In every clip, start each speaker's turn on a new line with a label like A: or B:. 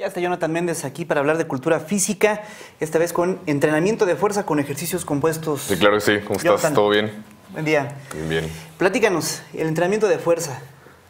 A: Ya está Jonathan Méndez aquí para hablar de cultura física, esta vez con entrenamiento de fuerza con ejercicios compuestos. Sí,
B: claro que sí. ¿Cómo estás? ¿Todo bien? Buen día. Bien, bien.
A: Platícanos, el entrenamiento de fuerza.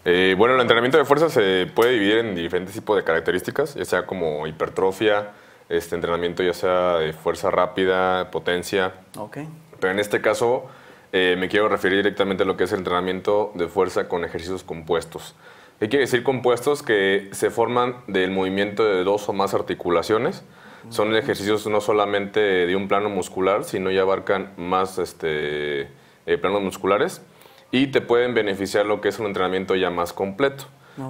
B: Eh, bueno, el entrenamiento de fuerza se puede dividir en diferentes tipos de características, ya sea como hipertrofia, este entrenamiento ya sea de fuerza rápida, potencia. Ok. Pero en este caso eh, me quiero referir directamente a lo que es el entrenamiento de fuerza con ejercicios compuestos. ¿Qué quiere decir compuestos que se forman del movimiento de dos o más articulaciones? Son ejercicios no solamente de un plano muscular, sino ya abarcan más este, eh, planos musculares y te pueden beneficiar lo que es un entrenamiento ya más completo.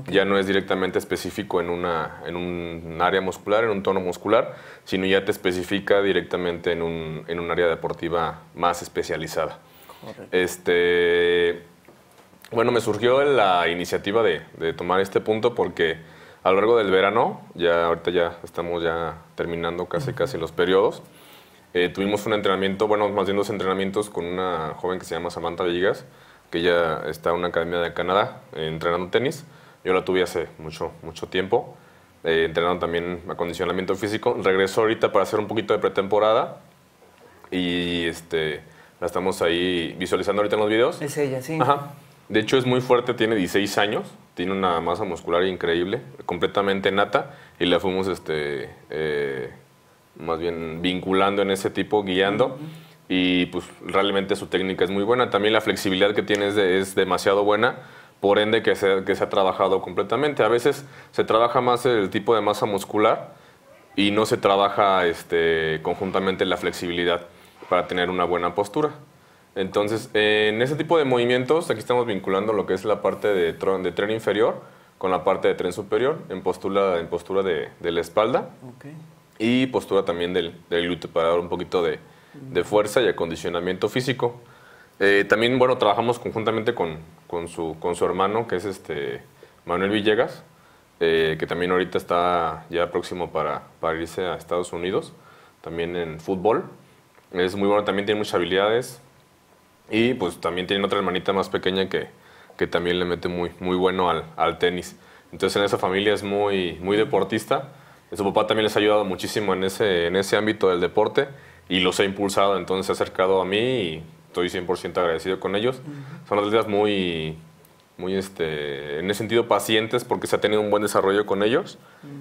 B: Ya no es directamente específico en, una, en un área muscular, en un tono muscular, sino ya te especifica directamente en un, en un área deportiva más especializada. Este, bueno, me surgió la iniciativa de, tomar este punto porque a lo largo del verano, ya ahorita ya estamos ya terminando casi casi los periodos, eh, tuvimos un entrenamiento, bueno, más bien dos entrenamientos con una joven que se llama Samantha Villegas, que ya está en una academia de Canadá eh, entrenando tenis. Yo la tuve hace mucho, mucho tiempo, eh, entrenando también acondicionamiento físico. Regresó ahorita para hacer un poquito de pretemporada y este, la estamos ahí visualizando ahorita en los videos. Es ella, sí. Ajá. De hecho, es muy fuerte, tiene 16 años, tiene una masa muscular increíble, completamente nata, y la fuimos este, eh, más bien vinculando en ese tipo, guiando. Y pues realmente su técnica es muy buena. También la flexibilidad que tiene es, demasiado buena, por ende que se, que se, ha trabajado completamente. A veces se trabaja más el tipo de masa muscular y no se trabaja este, conjuntamente la flexibilidad para tener una buena postura. Entonces, en ese tipo de movimientos, aquí estamos vinculando lo que es la parte de, tren inferior con la parte de tren superior en postura, en postura de, la espalda y postura también del, del, para dar un poquito de, fuerza y acondicionamiento físico. Eh, también, bueno, trabajamos conjuntamente con, su, hermano, que es este Manuel Villegas, eh, que también ahorita está ya próximo para, para irse a Estados Unidos, también en fútbol. Es muy bueno, también tiene muchas habilidades, y pues también tienen otra hermanita más pequeña que, que también le mete muy, muy bueno al, al, tenis. Entonces en esa familia es muy, muy deportista. Su papá también les ha ayudado muchísimo en ese, en ese ámbito del deporte y los ha impulsado, entonces se ha acercado a mí y estoy 100% agradecido con ellos. son -huh. Son atletas muy, muy este, en ese sentido pacientes porque se ha tenido un buen desarrollo con ellos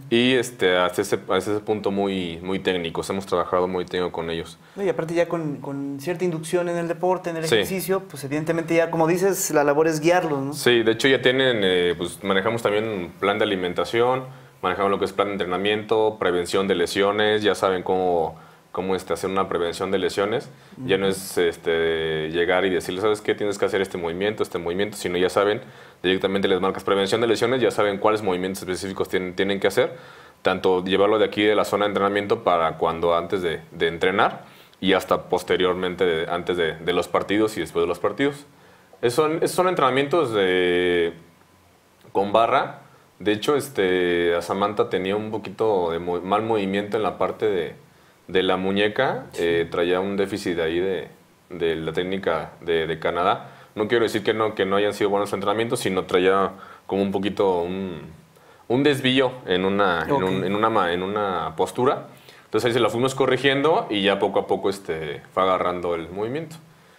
B: y este, hasta ese, ese punto muy, muy técnicos, hemos trabajado muy técnico con ellos.
A: y aparte ya con, con, cierta inducción en el deporte, en el ejercicio, pues evidentemente ya como dices, la labor es guiarlos,
B: ¿no? Sí, de hecho ya tienen, eh, pues manejamos también un plan de alimentación, manejamos lo que es plan de entrenamiento, prevención de lesiones, ya saben cómo cómo este, hacer una prevención de lesiones. Ya no es este, llegar y decirles, ¿sabes qué? Tienes que hacer este movimiento, este movimiento, sino ya saben, directamente les marcas prevención de lesiones, ya saben cuáles movimientos específicos tienen, tienen que hacer, tanto llevarlo de aquí de la zona de entrenamiento para cuando antes de, entrenar y hasta posteriormente antes de, los partidos y después de los partidos. son, esos son entrenamientos de, con barra. De hecho, este, Samantha tenía un poquito de mal movimiento en la parte de, de la muñeca eh, traía un déficit ahí de, la técnica de, de, Canadá. No quiero decir que no, que no hayan sido buenos entrenamientos, sino traía como un poquito un, un desvío en una, en, una, en una postura. Entonces ahí se la fuimos corrigiendo y ya poco a poco este, fue agarrando el movimiento.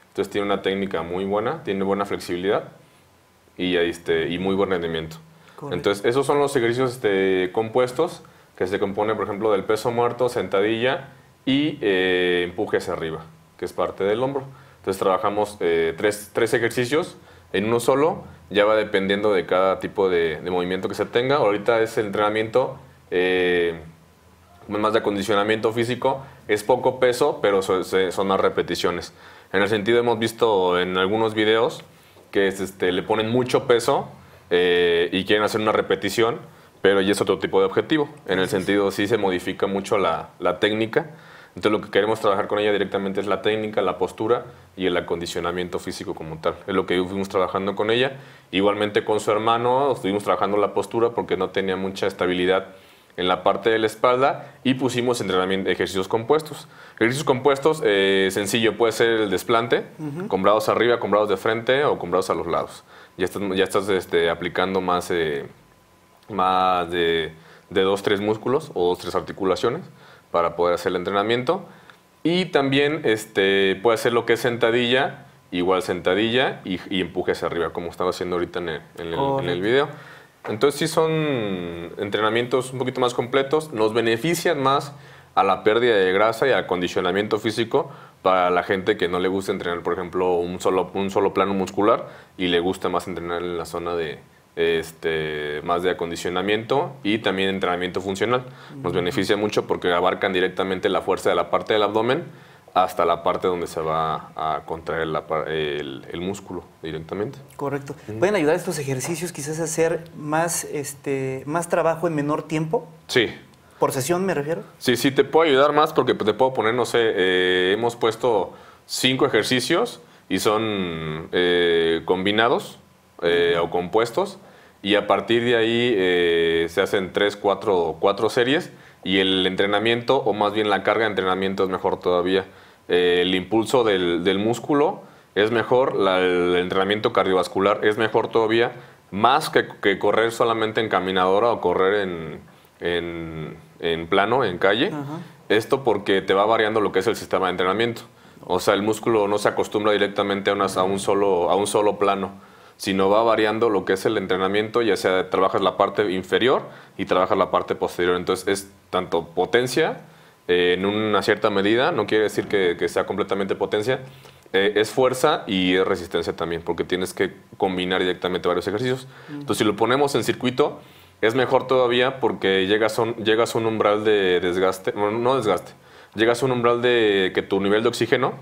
B: Entonces tiene una técnica muy buena, tiene buena flexibilidad y, este, y muy buen rendimiento. Entonces esos son los ejercicios este, compuestos que se compone, por ejemplo, del peso muerto, sentadilla y eh, empuje hacia arriba, que es parte del hombro. Entonces trabajamos eh, tres, tres, ejercicios en uno solo, ya va dependiendo de cada tipo de, movimiento que se tenga. Ahorita es el entrenamiento eh, más de acondicionamiento físico, es poco peso, pero son, más repeticiones. En el sentido hemos visto en algunos videos que este, le ponen mucho peso y quieren hacer una repetición pero ya es otro tipo de objetivo, en el sentido sí se modifica mucho la, técnica. Entonces lo que queremos trabajar con ella directamente es la técnica, la postura y el acondicionamiento físico como tal. Es lo que fuimos trabajando con ella. Igualmente con su hermano estuvimos trabajando la postura porque no tenía mucha estabilidad en la parte de la espalda y pusimos entrenamiento, ejercicios compuestos. Ejercicios compuestos, eh, sencillo, puede ser el desplante, comprados arriba, comprados de frente o comprados a los lados. Ya estás, ya estás este, aplicando más eh, más de, dos, tres músculos o dos, tres articulaciones para poder hacer el entrenamiento. Y también este, puede hacer lo que es sentadilla, igual sentadilla y, y empuje hacia arriba, como estaba haciendo ahorita en el, video. Entonces sí son entrenamientos un poquito más completos, nos benefician más a la pérdida de grasa y al condicionamiento físico para la gente que no le gusta entrenar, por ejemplo, un solo, un solo plano muscular y le gusta más entrenar en la zona de, este, más de acondicionamiento y también entrenamiento funcional. Nos beneficia mucho porque abarcan directamente la fuerza de la parte del abdomen hasta la parte donde se va a contraer el, músculo directamente.
A: Correcto. ¿Pueden ayudar estos ejercicios quizás a hacer más, este, más trabajo en menor tiempo? Sí. ¿Por sesión me refiero?
B: Sí, sí, te puedo ayudar más porque pues, te puedo poner, no sé, eh, hemos puesto cinco ejercicios y son eh, combinados eh, o compuestos y a partir de ahí eh, se hacen tres, cuatro, cuatro series y el entrenamiento, o más bien la carga de entrenamiento es mejor todavía. Eh, el impulso del, músculo es mejor, el entrenamiento cardiovascular es mejor todavía, más que, correr solamente en caminadora o correr en, en, plano, en calle. Esto porque te va variando lo que es el sistema de entrenamiento. O sea, el músculo no se acostumbra directamente un, solo, a un solo plano sino va variando lo que es el entrenamiento, ya sea trabajas la parte inferior y trabajas la parte posterior. Entonces es tanto potencia eh, en una cierta medida, no quiere decir que, sea completamente potencia, eh, es fuerza y es resistencia también, porque tienes que combinar directamente varios ejercicios. Mm. Entonces si lo ponemos en circuito, es mejor todavía porque llegas a un, llegas a un umbral de desgaste, no desgaste, llegas a un umbral de que tu nivel de oxígeno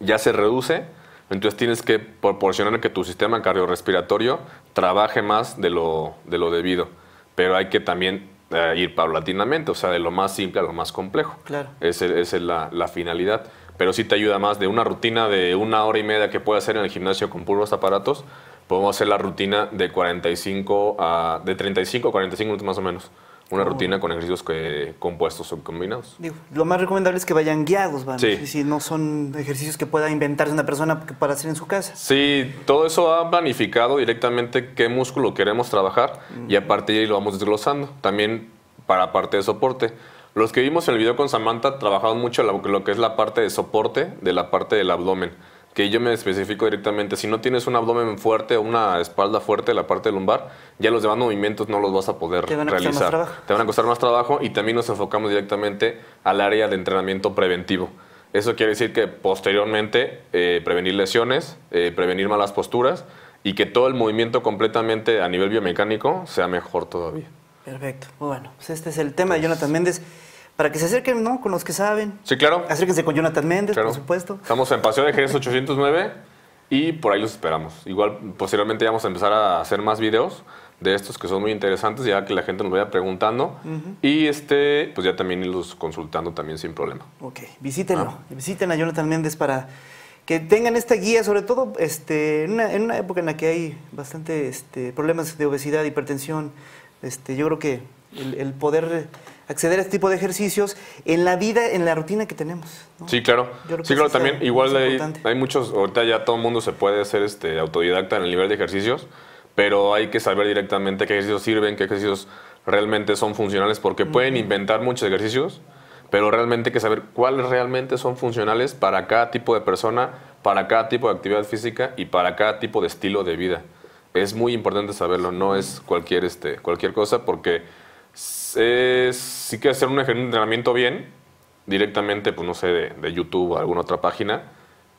B: ya se reduce entonces tienes que proporcionar que tu sistema cardiorrespiratorio trabaje más de lo, debido. Pero hay que también eh, ir paulatinamente, o sea, de lo más simple a lo más complejo. Claro. Esa es la, finalidad. Pero sí te ayuda más de una rutina de una hora y media que puedes hacer en el gimnasio con pulvos aparatos. Podemos hacer la rutina de 45 a, de 35 a 45 minutos más o menos una rutina con ejercicios que, compuestos o combinados.
A: lo más recomendable es que vayan guiados, ¿vale? Si no son ejercicios que pueda inventarse una persona para hacer en su casa.
B: Sí, todo eso ha planificado directamente qué músculo queremos trabajar y a partir de ahí lo vamos desglosando. También para parte de soporte. Los que vimos en el video con Samantha trabajaban mucho lo que es la parte de soporte de la parte del abdomen que yo me especifico directamente. Si no tienes un abdomen fuerte o una espalda fuerte, la parte lumbar, ya los demás movimientos no los vas a poder Te van a realizar. Te van a costar más trabajo y también nos enfocamos directamente al área de entrenamiento preventivo. Eso quiere decir que posteriormente eh, prevenir lesiones, eh, prevenir malas posturas y que todo el movimiento completamente a nivel biomecánico sea mejor todavía.
A: Perfecto. Bueno, pues este es el tema de Jonathan Méndez para que se acerquen ¿no? con los que saben.
B: Sí, claro. Acérquense con Jonathan Méndez, por supuesto. Estamos en Paseo de Jerez 809 y por ahí los esperamos. Igual posteriormente vamos a empezar a hacer más videos de estos que son muy interesantes, ya que la gente nos vaya preguntando y este, pues ya también irlos consultando también sin problema.
A: Ok, visítenlo, ah. visiten a Jonathan Méndez para que tengan esta guía, sobre todo este, en, una, época en la que hay bastante este, problemas de obesidad, hipertensión, este, yo creo que el, el poder acceder a este tipo de ejercicios en la vida, en la rutina que tenemos.
B: Sí, claro. Sí, claro, también igual hay, muchos, ahorita ya todo el mundo se puede hacer este autodidacta en el nivel de ejercicios, pero hay que saber directamente qué ejercicios sirven, qué ejercicios realmente son funcionales, porque pueden inventar muchos ejercicios, pero realmente hay que saber cuáles realmente son funcionales para cada tipo de persona, para cada tipo de actividad física y para cada tipo de estilo de vida. Es muy importante saberlo, no es cualquier, este, cualquier cosa porque si quieres hacer un entrenamiento bien, directamente, pues no sé, de, YouTube o alguna otra página,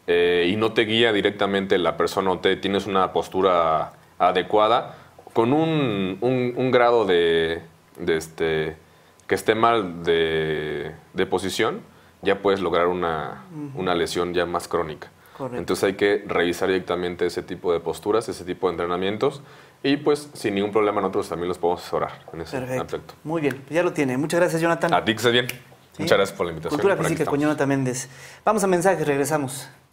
B: eh, y no te guía directamente la persona o te tienes una postura adecuada, con un, grado de, este, que esté mal de, posición, ya puedes lograr una, lesión ya más crónica. Entonces hay que revisar directamente ese tipo de posturas, ese tipo de entrenamientos y pues sin ningún problema nosotros también los podemos asesorar en ese Perfecto. Muy bien, pues ya lo tiene. Muchas gracias, Jonathan. A ti que estés bien. Muchas gracias por la invitación. Cultura Física con
A: Jonathan Méndez. Vamos a mensajes, regresamos.